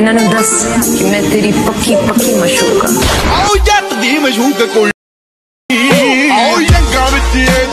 ਇਹਨਾਂ ਨੂੰ ਦੱਸ ਕਿ ਮੈਂ ਤੇਰੀ ਪੱਕੀ ਪੱਕੀ ਮਸ਼ੂਕ ਹਾਂ ਆਓ ਜੱਟ ਦੀ ਮਸ਼ੂਕ ਕੋਲ ਆਓ ਯੰਗਾ ਵਿੱਚ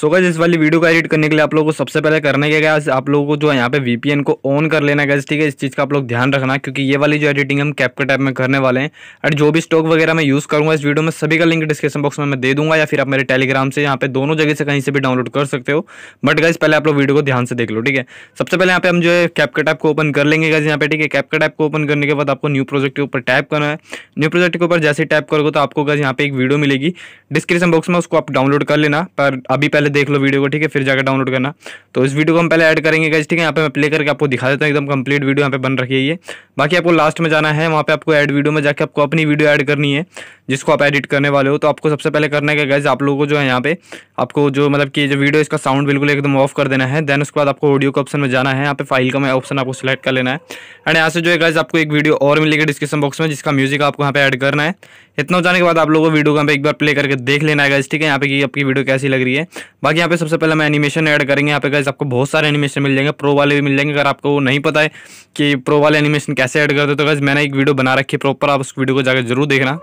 सो गैस इस वाली वीडियो को एडिट करने के लिए आप लोगों को सबसे पहले करने के गया आप लोगों को जो है यहाँ पे वीपीएन को ऑन कर लेना गैस ठीक है इस चीज़ का आप लोग ध्यान रखना क्योंकि ये वाली जो एडिटिंग हम के टैप में करने वाले हैं और जो भी स्टॉक वगैरह मैं यूज़ करूँगा इस वीडियो में सभी का लिंक डिस्क्रिप्शन बॉक्स में मैं दे दूंगा या फिर आप मेरे टेलीग्राम से यहाँ पे दोनों जगह से कहीं से भी डाउनलोड कर सकते हो बट गैस पहले आप लोग वीडियो को ध्यान से देख लो ठीक है सबसे पहले यहाँ पे हम जो है कैप के टैप को ओपन कर लेंगे गैस यहाँ पे ठीक है कैप के टैप को ओपन करने के बाद आपको न्यू प्रोजेक्ट के ऊपर टैप करना है न्यू प्रोजेक्ट के ऊपर जैसे टैप करोगे तो आपको गैस यहाँ पे एक वीडियो मिलेगी डिस्क्रिप्शन बॉक्स में उसको आप डाउनलोड कर लेना पर अभी पहले पहले देख लो वीडियो को ठीक है फिर जाकर डाउनलोड करना तो इस वीडियो को हम पहले ऐड करेंगे गाइज ठीक है यहाँ पे मैं प्ले करके आपको दिखा देता हूँ एकदम कंप्लीट वीडियो यहाँ पे बन रखी है ये बाकी आपको लास्ट में जाना है वहाँ पे आपको ऐड वीडियो में जाकर आपको अपनी वीडियो ऐड करनी है जिसको आप एडिट करने वाले हो तो आपको सबसे पहले करना है गाइज आप लोगों को जो है यहाँ पे आपको जो मतलब कि जो वीडियो इसका साउंड बिल्कुल एकदम ऑफ कर देना है देन उसके बाद आपको ऑडियो के ऑप्शन में जाना है यहाँ पे फाइल का मैं ऑप्शन आपको सिलेक्ट कर लेना है एंड यहाँ से जो है गाइज आपको एक वीडियो और मिलेगी डिस्क्रिप्शन बॉक्स में जिसका म्यूजिक आपको यहाँ पे ऐड करना है इतना जाने के बाद आप लोगों को वीडियो को यहाँ पे एक बार प्ले करके देख लेना है गाइज ठीक है यहाँ पे कि आपकी वीडियो कैसी लग रही है बाकी यहाँ पे सबसे पहले हम एनिमेशन ऐड करेंगे यहाँ पे गाइज आपको बहुत सारे एनिमेशन मिल जाएंगे प्रो वाले भी मिल जाएंगे अगर आपको नहीं पता है कि प्रो वाले एनिमेशन कैसे ऐड करते तो गाइज मैंने एक वीडियो बना रखी है प्रॉपर आप उस वीडियो को जाकर जरूर देखना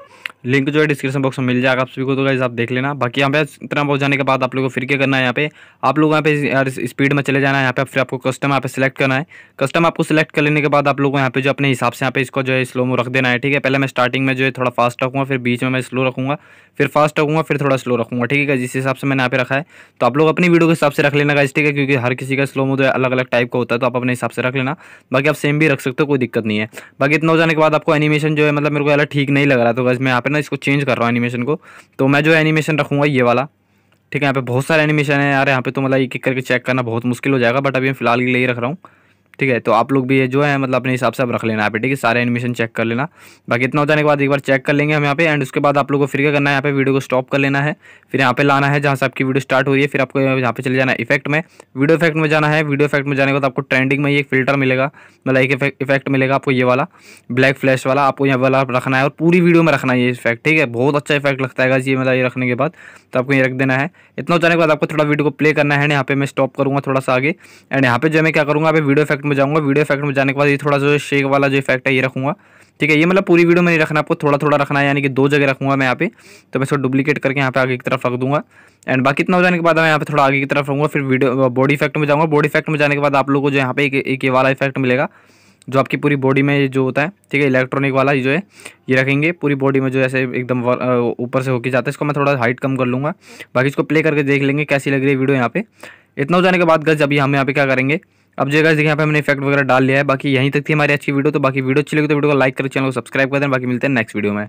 लिंक जो है डिस्क्रिप्शन बॉक्स में मिल जाएगा आप सभी को तो गाइज आप देख लेना बाकी यहाँ पे इतना बहुत जाने के बाद आप लोगों को फिर क्या करना है यहाँ पे आप लोग यहाँ पे स्पीड में चले जाना है यहाँ पे फिर आपको कस्टम यहाँ पे सिलेक्ट करना है कस्टम आपको सिलेक्ट कर लेने के बाद आप लोगों को यहाँ पे जो अपने हिसाब से यहाँ पे इसको जो है स्लो में रख देना है ठीक है पहले मैं स्टार्टिंग में जो है थोड़ा फास्ट रखूँगा फिर बीच में मैं स्लो रखूँगा फिर फास्ट रखूँगा फिर थोड़ा स्लो रखूँगा ठीक है जिस हिसाब से मैंने यहाँ पे रखा है तो आप लोग अपनी वीडियो के हिसाब से रख लेना गाइस ठीक है क्योंकि हर किसी का स्लो मो अलग अलग टाइप का होता है तो आप अपने हिसाब से रख लेना बाकी आप सेम भी रख सकते हो कोई दिक्कत नहीं है बाकी इतना हो जाने के बाद आपको एनिमेशन जो है मतलब मेरे को अलग ठीक नहीं लग रहा तो गाइज मैं यहाँ पर ना इसको चेंज कर रहा हूँ एनिमेशन को तो मैं जो एनिमेशन रखूँगा ये वाला ठीक है यहाँ पे बहुत सारे एनिमेशन है यार यहाँ पे तो मतलब एक एक करके चेक करना बहुत मुश्किल हो जाएगा बट अभी मैं फिलहाल के लिए ही रख रहा हूँ ठीक है तो आप लोग भी ये जो है मतलब अपने हिसाब से आप रख लेना यहाँ पे ठीक है सारे एनिमेशन चेक कर लेना बाकी इतना हो जाने के बाद एक बार चेक कर लेंगे हम यहाँ पे एंड उसके बाद आप लोगों को फिर क्या करना है यहाँ पे वीडियो को स्टॉप कर लेना है फिर यहाँ पे लाना है जहाँ से आपकी वीडियो स्टार्ट हो रही है फिर आपको यहाँ पे चले जाना है इफेक्ट में वीडियो इफेक्ट में जाना है वीडियो इफेक्ट में जाने के बाद आपको ट्रेंडिंग में एक फिल्टर मिलेगा मतलब एक इफेक्ट मिलेगा आपको ये वाला ब्लैक फ्लैश वाला आपको यहाँ वाला रखना है और पूरी वीडियो में रखना है ये इफेक्ट ठीक है बहुत अच्छा इफेक्ट लगता है ये मतलब ये रखने के बाद तो आपको ये रख देना है इतना हो जाने के बाद आपको थोड़ा वीडियो को प्ले करना है यहाँ पे मैं स्टॉप करूँगा थोड़ा सा आगे एंड यहाँ पे जो मैं क्या करूँगा यहाँ वीडियो इफेक्ट इफेक्ट में जाऊँगा वीडियो इफेक्ट में जाने के बाद ये थोड़ा जो शेक वाला जो इफेक्ट है ये रखूँगा ठीक है ये मतलब पूरी वीडियो में नहीं रखना आपको थोड़ा थोड़ा रखना है यानी कि दो जगह रखूँगा मैं यहाँ पे तो मैं इसको डुप्लीकेट करके यहाँ पे आगे की तरफ रख दूँगा एंड बाकी इतना हो जाने के बाद मैं यहाँ पे थोड़ा आगे की तरफ रहूँगा फिर वीडियो बॉडी इफेक्ट में जाऊँगा बॉडी इफेक्ट में जाने के बाद आप लोगों को जो यहाँ पे एक एक ये वाला इफेक्ट मिलेगा जो आपकी पूरी बॉडी में जो होता है ठीक है इलेक्ट्रॉनिक वाला जो है ये रखेंगे पूरी बॉडी में जो ऐसे एकदम ऊपर से होके जाता है इसको मैं थोड़ा हाइट कम कर लूँगा बाकी इसको प्ले करके देख लेंगे कैसी लग रही है वीडियो यहाँ पे इतना हो जाने के बाद गज अभी हम यहाँ पे क्या करेंगे अब जो है यहाँ पे हमने इफेक्ट वगैरह डाल लिया है बाकी यहीं तक थी हमारी अच्छी वीडियो तो बाकी वीडियो अच्छी लगी तो वीडियो को लाइक करें चैनल को सब्सक्राइब कर दें बाकी मिलते हैं नेक्स्ट वीडियो में